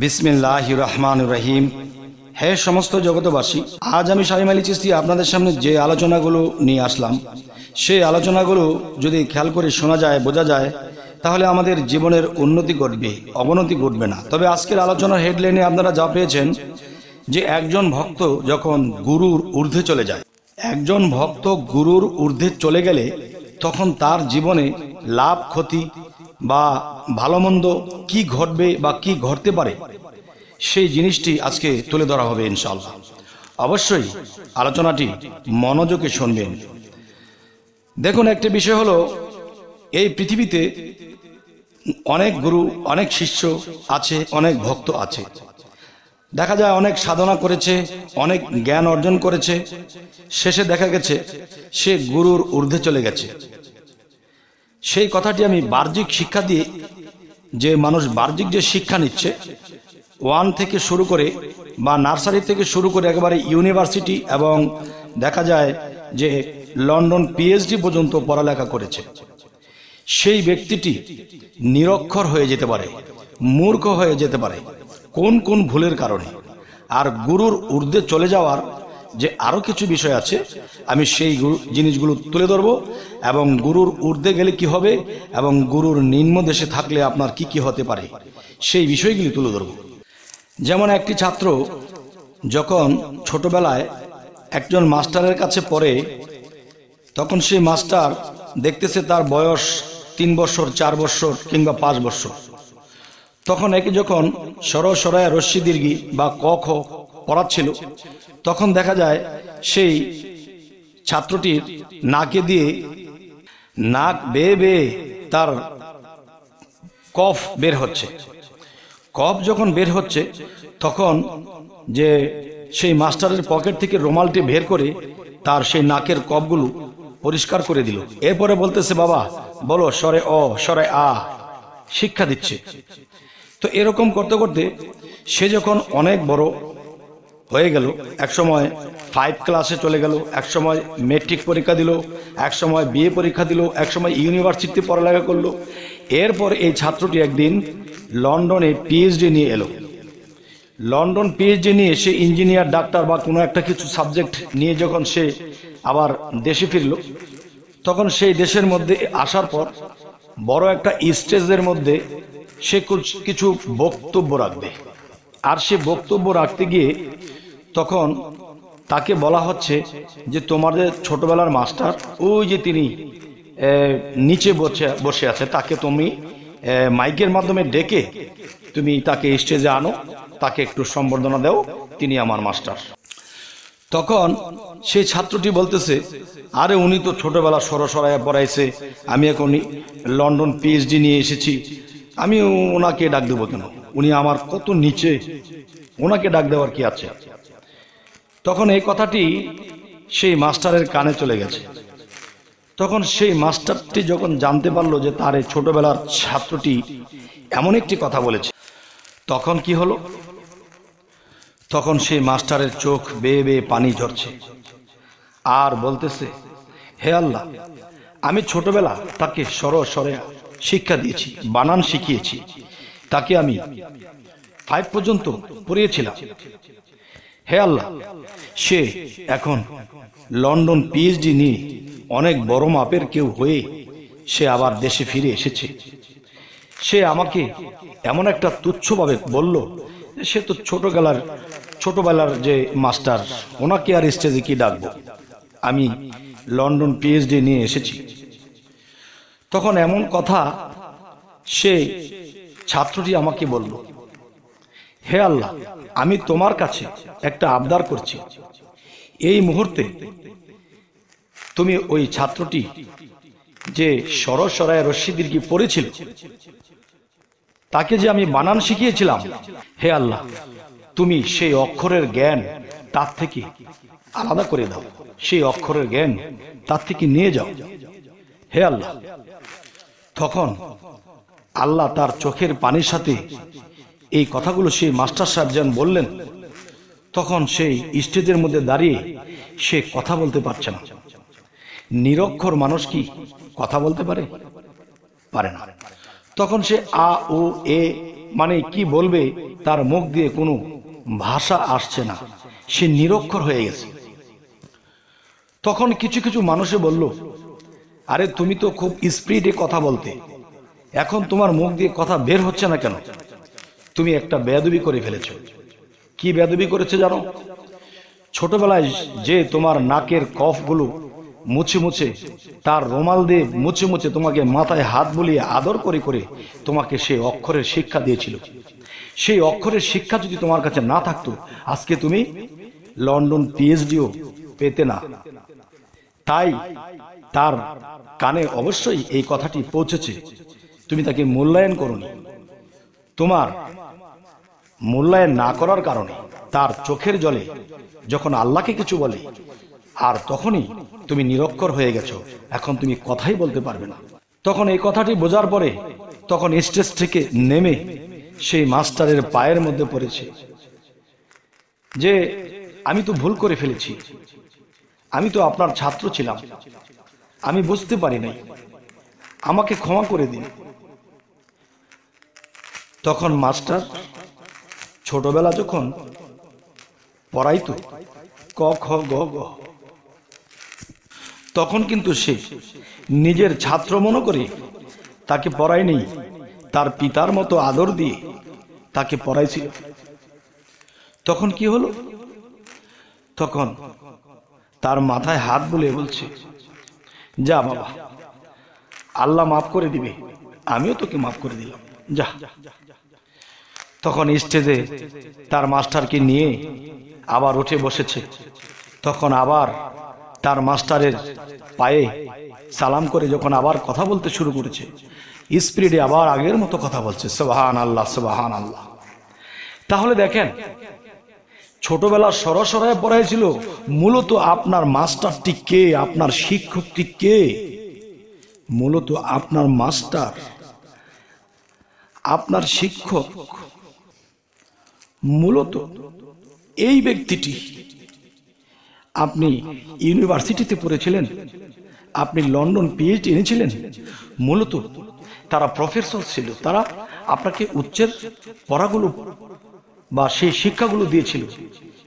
বিসমিল্লাহ রহমান রহিম হে সমস্ত জগতবাসী আজ আমি সাহিম আলী চিস্তি আপনাদের সামনে যে আলোচনাগুলো নিয়ে আসলাম সেই আলোচনাগুলো যদি খেয়াল করে শোনা যায় বোঝা যায় তাহলে আমাদের জীবনের উন্নতি ঘটবে অবনতি ঘটবে না তবে আজকের আলোচনার হেডলাইনে আপনারা যা পেয়েছেন যে একজন ভক্ত যখন গুরুর ঊর্ধ্বে চলে যায় একজন ভক্ত গুরুর ঊর্ধ্বে চলে গেলে তখন তার জীবনে লাভ ক্ষতি বা ভালো মন্দ কি ঘটবে বা কি ঘটতে পারে সেই জিনিসটি আজকে তুলে ধরা হবে ইনশাল্লাহ অবশ্যই আলোচনাটি মনোযোগে শুনবেন দেখুন একটি বিষয় হলো এই পৃথিবীতে অনেক গুরু অনেক শিষ্য আছে অনেক ভক্ত আছে দেখা যায় অনেক সাধনা করেছে অনেক জ্ঞান অর্জন করেছে শেষে দেখা গেছে সে গুরুর ঊর্ধ্বে চলে গেছে সেই কথাটি আমি বার্জিক শিক্ষা দিয়ে যে মানুষ বার্জিক যে শিক্ষা নিচ্ছে ওয়ান থেকে শুরু করে বা নার্সারি থেকে শুরু করে একেবারে ইউনিভার্সিটি এবং দেখা যায় যে লন্ডন পিএইচডি পর্যন্ত পড়ালেখা করেছে সেই ব্যক্তিটি নিরক্ষর হয়ে যেতে পারে মূর্খ হয়ে যেতে পারে কোন কোন ভুলের কারণে আর গুরুর ঊর্ধ্বে চলে যাওয়ার যে আরও কিছু বিষয় আছে আমি সেই জিনিসগুলো তুলে ধরব এবং গুরুর ঊর্ধ্বে গেলে কি হবে এবং গুরুর নিম্ন দেশে থাকলে আপনার কি কি হতে পারে সেই বিষয়গুলি তুলে ধরব যেমন একটি ছাত্র যখন ছোটবেলায় একজন মাস্টারের কাছে পড়ে তখন সেই মাস্টার দেখতেছে তার বয়স তিন বছর চার বছর কিংবা পাঁচ বছর তখন একে যখন সরসরায় রশ্মি দীর্ঘি বা ক খ পড়াচ্ছিল তখন দেখা যায় সেই ছাত্রটির নাকে দিয়ে নাক বেয়ে বেয়ে তার কফ বের হচ্ছে কফ যখন বের হচ্ছে তখন যে সেই মাস্টারের পকেট থেকে রোমালটি বের করে তার সেই নাকের কপগুলো পরিষ্কার করে দিল এরপরে বলতেছে বাবা বলো সরে অ সরে আ শিক্ষা দিচ্ছে তো এরকম করতে করতে সে যখন অনেক বড় হয়ে গেল সময় ফাইভ ক্লাসে চলে গেল এক সময় মেট্রিক পরীক্ষা দিল সময় বিএ পরীক্ষা দিল সময় ইউনিভার্সিটিতে পড়ালেখা করলো এরপর এই ছাত্রটি একদিন লন্ডনে পিএইচডি নিয়ে এলো লন্ডন পিএইচডি নিয়ে সে ইঞ্জিনিয়ার ডাক্তার বা কোনো একটা কিছু সাবজেক্ট নিয়ে যখন সে আবার দেশে ফিরল তখন সেই দেশের মধ্যে আসার পর বড় একটা স্টেজের মধ্যে সে কিছু বক্তব্য রাখবে আর সে বক্তব্য রাখতে গিয়ে তখন তাকে বলা হচ্ছে যে তোমাদের ছোটবেলার মাস্টার ওই যে তিনি নিচে বসে বসে আছে তাকে তুমি মাইকের মাধ্যমে ডেকে তুমি তাকে স্টেজে আনো তাকে একটু সম্বর্ধনা দাও তিনি আমার মাস্টার তখন সেই ছাত্রটি বলতেছে আরে উনি তো ছোটবেলা সরসরায় পড়াইছে আমি এখন লন্ডন পিএইচডি নিয়ে এসেছি আমি ওনাকে ডাক দেবো কেন উনি আমার কত নিচে ওনাকে ডাক দেওয়ার কি আছে তখন এই কথাটি সেই মাস্টারের কানে চলে গেছে তখন সেই মাস্টারটি যখন জানতে পারলো যে তার এই ছোটবেলার ছাত্রটি এমন একটি কথা বলেছে তখন কি হলো তখন সেই মাস্টারের চোখ বেয়ে বেয়ে পানি ঝরছে আর বলতেছে হে আল্লাহ আমি ছোটবেলা তাকে সর সরে শিক্ষা দিয়েছি বানান শিখিয়েছি তাকে আমি ফাইভ পর্যন্ত পড়িয়েছিলাম হে আল্লাহ সে এখন লন্ডন পিএইচডি নিয়ে অনেক বড় মাপের কেউ হয়ে সে আবার দেশে ফিরে এসেছে সে আমাকে এমন একটা তুচ্ছভাবে বলল সে তো ছোটবেলার ছোটবেলার যে মাস্টার ওনাকে আর স্টেজে কি ডাকবো আমি লন্ডন পিএইচডি নিয়ে এসেছি তখন এমন কথা সে ছাত্রটি আমাকে বলল হে আল্লাহ আমি তোমার কাছে একটা আবদার করছি এই মুহূর্তে তুমি ওই ছাত্রটি যে সরসরায় রশ্মিদির কি পড়েছিল তাকে যে আমি বানান শিখিয়েছিলাম হে আল্লাহ তুমি সেই অক্ষরের জ্ঞান তার থেকে আলাদা করে দাও সেই অক্ষরের জ্ঞান তার থেকে নিয়ে যাও হে আল্লাহ তখন আল্লাহ তার চোখের পানির সাথে এই কথাগুলো সেই মাস্টার সাহেব যেন বললেন তখন সেই স্টেজের মধ্যে দাঁড়িয়ে সে কথা বলতে পারছে না নিরক্ষর মানুষ কি কথা বলতে পারে পারে না তখন সে আ ও এ মানে কি বলবে তার মুখ দিয়ে কোনো ভাষা আসছে না সে নিরক্ষর হয়ে গেছে তখন কিছু কিছু মানুষে বলল আরে তুমি তো খুব স্পিডে কথা বলতে এখন তোমার মুখ দিয়ে কথা বের হচ্ছে না কেন তুমি একটা বেয়াদবি করে ফেলেছ কি বেদবি করেছে জানো ছোটবেলায় যে তোমার নাকের কফগুলো মুছে মুছে তার রোমাল দিয়ে মুছে মুছে তোমাকে মাথায় হাত বুলিয়ে আদর করে করে তোমাকে সে অক্ষরের শিক্ষা দিয়েছিল সেই অক্ষরের শিক্ষা যদি তোমার কাছে না থাকতো আজকে তুমি লন্ডন পিএইচডিও পেতে না তাই তার কানে অবশ্যই এই কথাটি পৌঁছেছে তুমি তাকে মূল্যায়ন করো তোমার মূল্যায়ন না করার কারণে তার চোখের জলে যখন আল্লাহকে কিছু বলে আর তখনই তুমি নিরক্ষর হয়ে গেছো এখন তুমি কথাই বলতে পারবে না তখন এই কথাটি বোঝার পরে তখন স্টেজ থেকে নেমে সেই মাস্টারের পায়ের মধ্যে পড়েছে যে আমি তো ভুল করে ফেলেছি আমি তো আপনার ছাত্র ছিলাম আমি বুঝতে পারি নাই আমাকে ক্ষমা করে দিন তখন মাস্টার ছোটবেলা যখন পড়াইতো ক খ গ গ তখন কিন্তু সে নিজের ছাত্র মনে করে তাকে পড়ায়নি তার পিতার মতো আদর দিয়ে তাকে পড়াইছিল তখন কি হলো তখন তার মাথায় হাত বলে বলছে যা বাবা আল্লাহ মাফ করে দিবে আমিও তোকে মাফ করে দিলাম যা তখন স্টেজে তার মাস্টারকে নিয়ে আবার উঠে বসেছে তখন আবার তার মাস্টারের পায়ে সালাম করে যখন আবার কথা বলতে শুরু করেছে স্পিরিটে আবার আগের মতো কথা বলছে সোবাহান আল্লাহ সোবাহান আল্লাহ তাহলে দেখেন ছোটবেলা সরসরায় পড়াইছিল মূলত আপনার মাস্টারটি কে আপনার শিক্ষকটি কে মূলত আপনার মাস্টার আপনার শিক্ষক মূলত এই ব্যক্তিটি আপনি ইউনিভার্সিটিতে পড়েছিলেন আপনি লন্ডন পিএইচডি এনেছিলেন মূলত তারা প্রফেসর ছিল তারা আপনাকে উচ্চের পড়াগুলো বা সেই শিক্ষাগুলো দিয়েছিল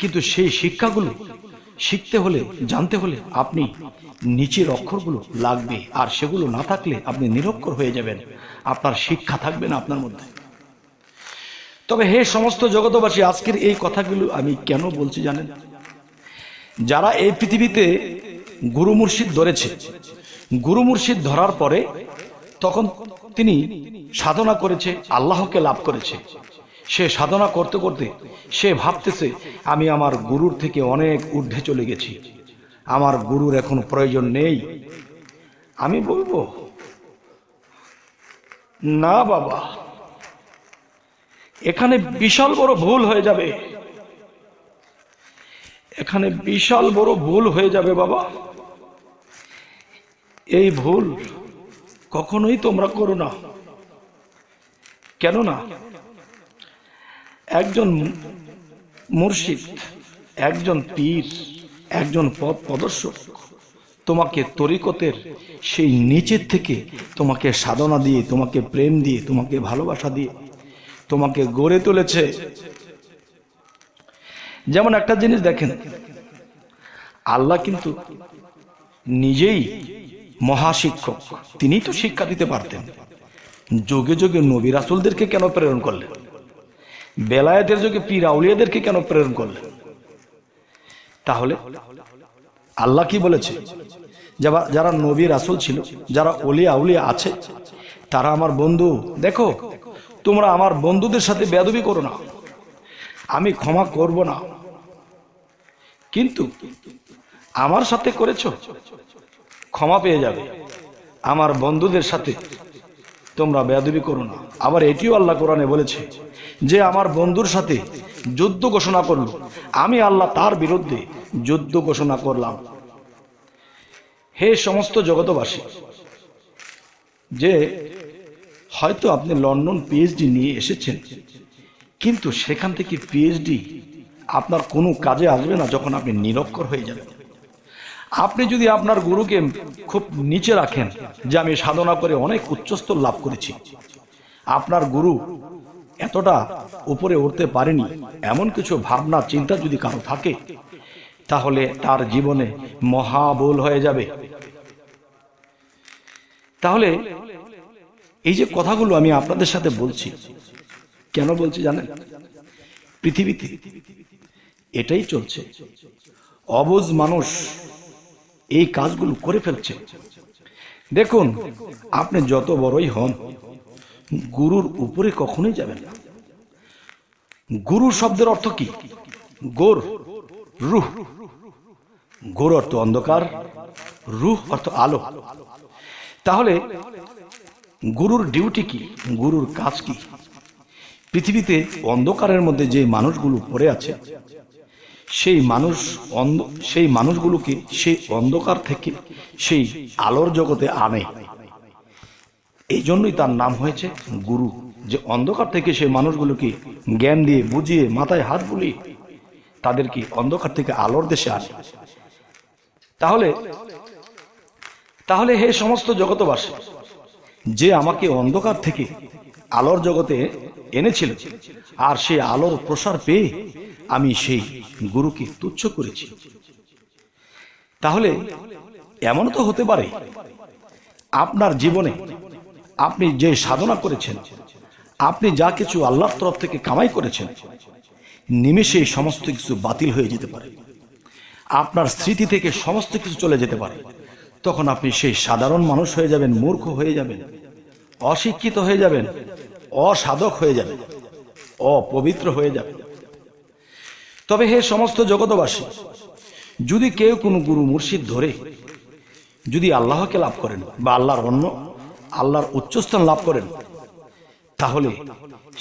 কিন্তু সেই শিক্ষাগুলো শিখতে হলে জানতে হলে আপনি নিচের অক্ষরগুলো লাগবে আর সেগুলো না থাকলে আপনি নিরক্ষর হয়ে যাবেন আপনার শিক্ষা থাকবে না আপনার মধ্যে তবে হে সমস্ত জগতবাসী আজকের এই কথাগুলো আমি কেন বলছি জানেন যারা এই পৃথিবীতে গুরু মুর্শিদ ধরেছে গুরু মুর্শিদ ধরার পরে তখন তিনি সাধনা করেছে আল্লাহকে লাভ করেছে সে সাধনা করতে করতে সে ভাবতেছে আমি আমার গুরুর থেকে অনেক ঊর্ধ্বে চলে গেছি আমার গুরুর এখন প্রয়োজন নেই আমি বলবো না বাবা এখানে বিশাল বড় ভুল হয়ে যাবে এখানে বিশাল বড় ভুল হয়ে যাবে বাবা এই ভুল কখনোই তোমরা করো না কেননা একজন মুর্শিদ একজন পীর একজন পথ প্রদর্শক তোমাকে তরিকতের সেই নিচের থেকে তোমাকে সাধনা দিয়ে তোমাকে প্রেম দিয়ে তোমাকে ভালোবাসা দিয়ে তোমাকে গড়ে তুলেছে যেমন একটা জিনিস দেখেন আল্লাহ কিন্তু নিজেই মহাশিক্ষক তিনি তো শিক্ষা দিতে পারতেন যোগে যোগে নবী রাসুলদেরকে কেন প্রেরণ করলেন বেলায়েতের যোগে পীর আউলিয়াদেরকে কেন প্রেরণ করলেন তাহলে আল্লাহ কি বলেছে যারা নবী রাসুল ছিল যারা অলিয়া আউলিয়া আছে তারা আমার বন্ধু দেখো তোমরা আমার বন্ধুদের সাথে বেদবি করো না আমি ক্ষমা করব না কিন্তু আমার সাথে করেছ ক্ষমা পেয়ে যাবে আমার বন্ধুদের সাথে তোমরা বেয়াদবি করো না আবার এটিও আল্লাহ কোরআনে বলেছে যে আমার বন্ধুর সাথে যুদ্ধ ঘোষণা করল আমি আল্লাহ তার বিরুদ্ধে যুদ্ধ ঘোষণা করলাম হে সমস্ত জগতবাসী যে হয়তো আপনি লন্ডন পিএইচডি নিয়ে এসেছেন কিন্তু সেখান থেকে পিএইচডি আপনার কোনো কাজে আসবে না যখন আপনি নিরক্ষর হয়ে যাবেন আপনি যদি আপনার গুরুকে খুব নিচে রাখেন যে আমি সাধনা করে অনেক উচ্চস্তর লাভ করেছি আপনার গুরু এতটা উপরে উঠতে পারেনি এমন কিছু ভাবনা চিন্তা যদি কারো থাকে তাহলে তার জীবনে মহাবোল হয়ে যাবে তাহলে এই যে কথাগুলো আমি আপনাদের সাথে বলছি কেন বলছি জানেন পৃথিবীতে এটাই চলছে অবুজ মানুষ এই কাজগুলো করে ফেলছে দেখুন আপনি যত বড়ই হন গুরুর উপরে কখনোই যাবেন না গুরু শব্দের অর্থ কি গোর রুহ গোর অর্থ অন্ধকার রুহ অর্থ আলো তাহলে গুরুর ডিউটি কি গুরুর কাজ কি পৃথিবীতে অন্ধকারের মধ্যে যে মানুষগুলো পড়ে আছে সেই মানুষ অন্ধ সেই মানুষগুলোকে সেই অন্ধকার থেকে সেই আলোর জগতে আনে এই জন্যই তার নাম হয়েছে গুরু যে অন্ধকার থেকে সেই মানুষগুলোকে জ্ঞান দিয়ে বুঝিয়ে মাথায় হাত বুলিয়ে তাদেরকে অন্ধকার থেকে আলোর দেশে আনে তাহলে তাহলে হে সমস্ত জগতবাসী যে আমাকে অন্ধকার থেকে আলোর জগতে এনেছিল আর সে আলোর প্রসার পেয়ে আমি সেই গুরুকে তুচ্ছ করেছি তাহলে এমন তো হতে পারে আপনার জীবনে আপনি যে সাধনা করেছেন আপনি যা কিছু আল্লাহর তরফ থেকে কামাই করেছেন নিমেষে সমস্ত কিছু বাতিল হয়ে যেতে পারে আপনার স্মৃতি থেকে সমস্ত কিছু চলে যেতে পারে তখন আপনি সেই সাধারণ মানুষ হয়ে যাবেন মূর্খ হয়ে যাবেন অশিক্ষিত হয়ে যাবেন অসাধক হয়ে যাবেন অপবিত্র হয়ে যাবেন তবে হে সমস্ত জগতবাসী যদি কেউ কোনো গুরু মুর্শিদ ধরে যদি আল্লাহকে লাভ করেন বা আল্লাহর অন্য আল্লাহর উচ্চস্থান লাভ করেন তাহলে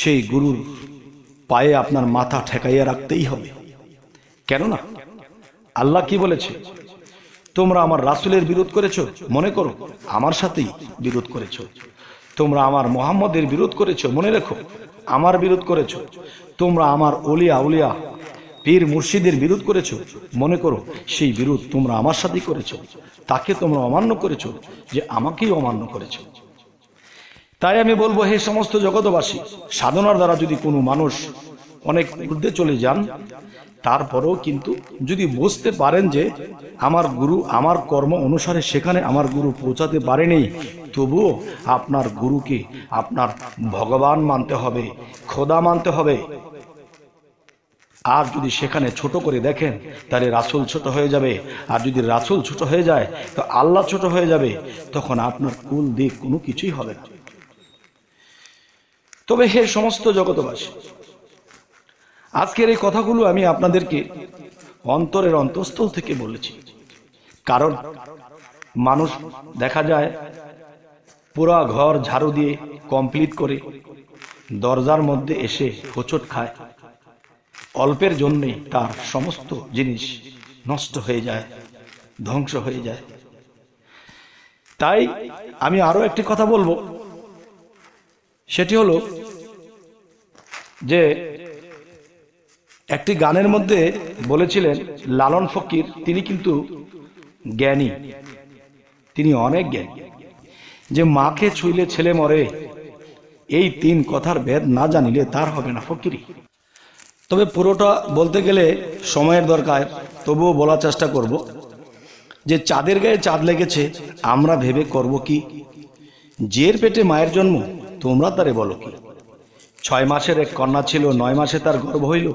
সেই গুরুর পায়ে আপনার মাথা ঠেকাইয়া রাখতেই হবে কেননা আল্লাহ কি বলেছে তোমরা আমার রাসুলের বিরোধ করেছো মনে করো আমার সাথেই বিরোধ করেছ তোমরা আমার মোহাম্মদের বিরোধ করেছ মনে রেখো আমার বিরোধ করেছ তোমরা আমার অলিয়া উলিয়া পীর মুর্শিদের বিরোধ করেছ মনে করো সেই বিরোধ তোমরা আমার সাথেই করেছ তাকে তোমরা অমান্য করেছো যে আমাকেই অমান্য করেছো তাই আমি বলবো হে সমস্ত জগতবাসী সাধনার দ্বারা যদি কোনো মানুষ অনেক ঊর্ধ্বে চলে যান তারপরেও কিন্তু যদি বুঝতে পারেন যে আমার গুরু আমার কর্ম অনুসারে সেখানে আমার গুরু পৌঁছাতে পারেনি তবুও আপনার গুরুকে আপনার ভগবান মানতে হবে খোদা মানতে হবে আর যদি সেখানে ছোট করে দেখেন তাহলে রাসুল ছোট হয়ে যাবে আর যদি রাসুল ছোট হয়ে যায় তো আল্লাহ ছোট হয়ে যাবে তখন আপনার কুল দিক কোনো কিছুই হবে না তবে হে সমস্ত জগতবাসী আজকের এই কথাগুলো আমি আপনাদেরকে অন্তরের অন্তঃস্থল থেকে বলেছি কারণ মানুষ দেখা যায় পুরা ঘর ঝাড়ু দিয়ে কমপ্লিট করে দরজার মধ্যে এসে হোচট খায় অল্পের জন্যে তার সমস্ত জিনিস নষ্ট হয়ে যায় ধ্বংস হয়ে যায় তাই আমি আরো একটি কথা বলবো সেটি হলো যে একটি গানের মধ্যে বলেছিলেন লালন ফকির তিনি কিন্তু জ্ঞানী তিনি অনেক জ্ঞানী যে মাকে ছুইলে ছেলে মরে এই তিন কথার ভেদ না জানিলে তার হবে না ফকিরি তবে পুরোটা বলতে গেলে সময়ের দরকার তবুও বলার চেষ্টা করব যে চাঁদের গায়ে চাঁদ লেগেছে আমরা ভেবে করব কি জের পেটে মায়ের জন্ম তোমরা তারে বলো কি ছয় মাসের এক কন্যা ছিল নয় মাসে তার গর্ভ হইল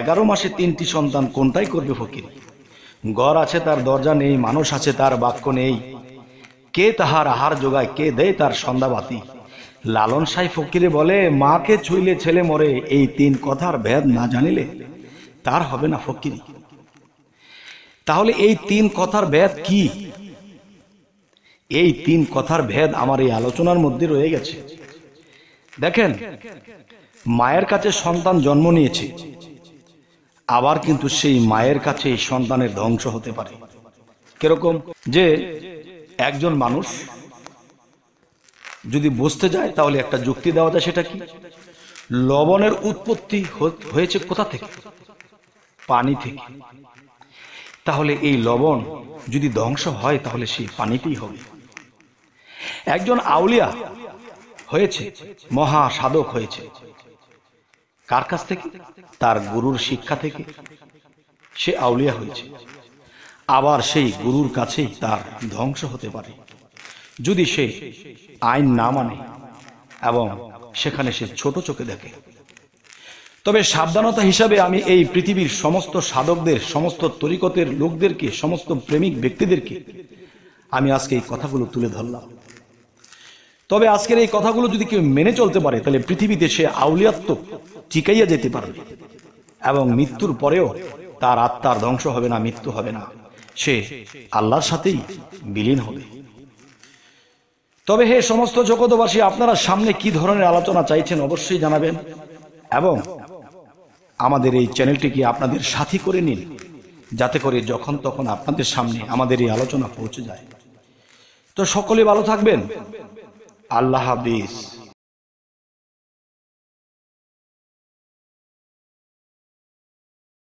এগারো মাসে তিনটি সন্তান কোনটাই করবে ফকির ঘর আছে তার দরজা নেই মানুষ আছে তার বাক্য নেই কে তাহার আহার যোগায় কে দেয় তার সন্ধ্যাবাতি লালন সাই ফকিরে বলে মাকে ছুইলে ছেলে মরে এই তিন কথার ভেদ না জানিলে তার হবে না ফকির তাহলে এই তিন কথার ভেদ কি এই তিন কথার ভেদ আমার এই আলোচনার মধ্যে রয়ে গেছে দেখেন মায়ের কাছে সন্তান জন্ম নিয়েছে আবার কিন্তু সেই মায়ের কাছে সন্তানের ধ্বংস হতে পারে কিরকম যে একজন মানুষ যদি বুঝতে যায় তাহলে একটা যুক্তি দেওয়া যায় সেটা কি লবণের উৎপত্তি হয়েছে কোথা থেকে পানি থেকে তাহলে এই লবণ যদি ধ্বংস হয় তাহলে সেই পানিতেই হবে একজন আউলিয়া হয়েছে মহা সাধক হয়েছে কার কাছ থেকে তার গুরুর শিক্ষা থেকে সে আউলিয়া হয়েছে আবার সেই গুরুর কাছেই তার ধ্বংস হতে পারে যদি সে আইন না মানে এবং সেখানে সে ছোট চোখে দেখে তবে সাবধানতা হিসাবে আমি এই পৃথিবীর সমস্ত সাধকদের সমস্ত তরিকতের লোকদেরকে সমস্ত প্রেমিক ব্যক্তিদেরকে আমি আজকে এই কথাগুলো তুলে ধরলাম তবে আজকের এই কথাগুলো যদি কেউ মেনে চলতে পারে তাহলে পৃথিবীতে সে আউলিয়াত্ম টিকাইয়া যেতে পারবে এবং মৃত্যুর পরেও তার আত্মার ধ্বংস হবে না মৃত্যু হবে না সে আল্লাহর সাথেই বিলীন হবে তবে হে সমস্ত জগতবাসী আপনারা সামনে কি ধরনের আলোচনা চাইছেন অবশ্যই জানাবেন এবং আমাদের এই চ্যানেলটিকে আপনাদের সাথী করে নিন যাতে করে যখন তখন আপনাদের সামনে আমাদের এই আলোচনা পৌঁছে যায় তো সকলে ভালো থাকবেন আল্লাহ হাফিজ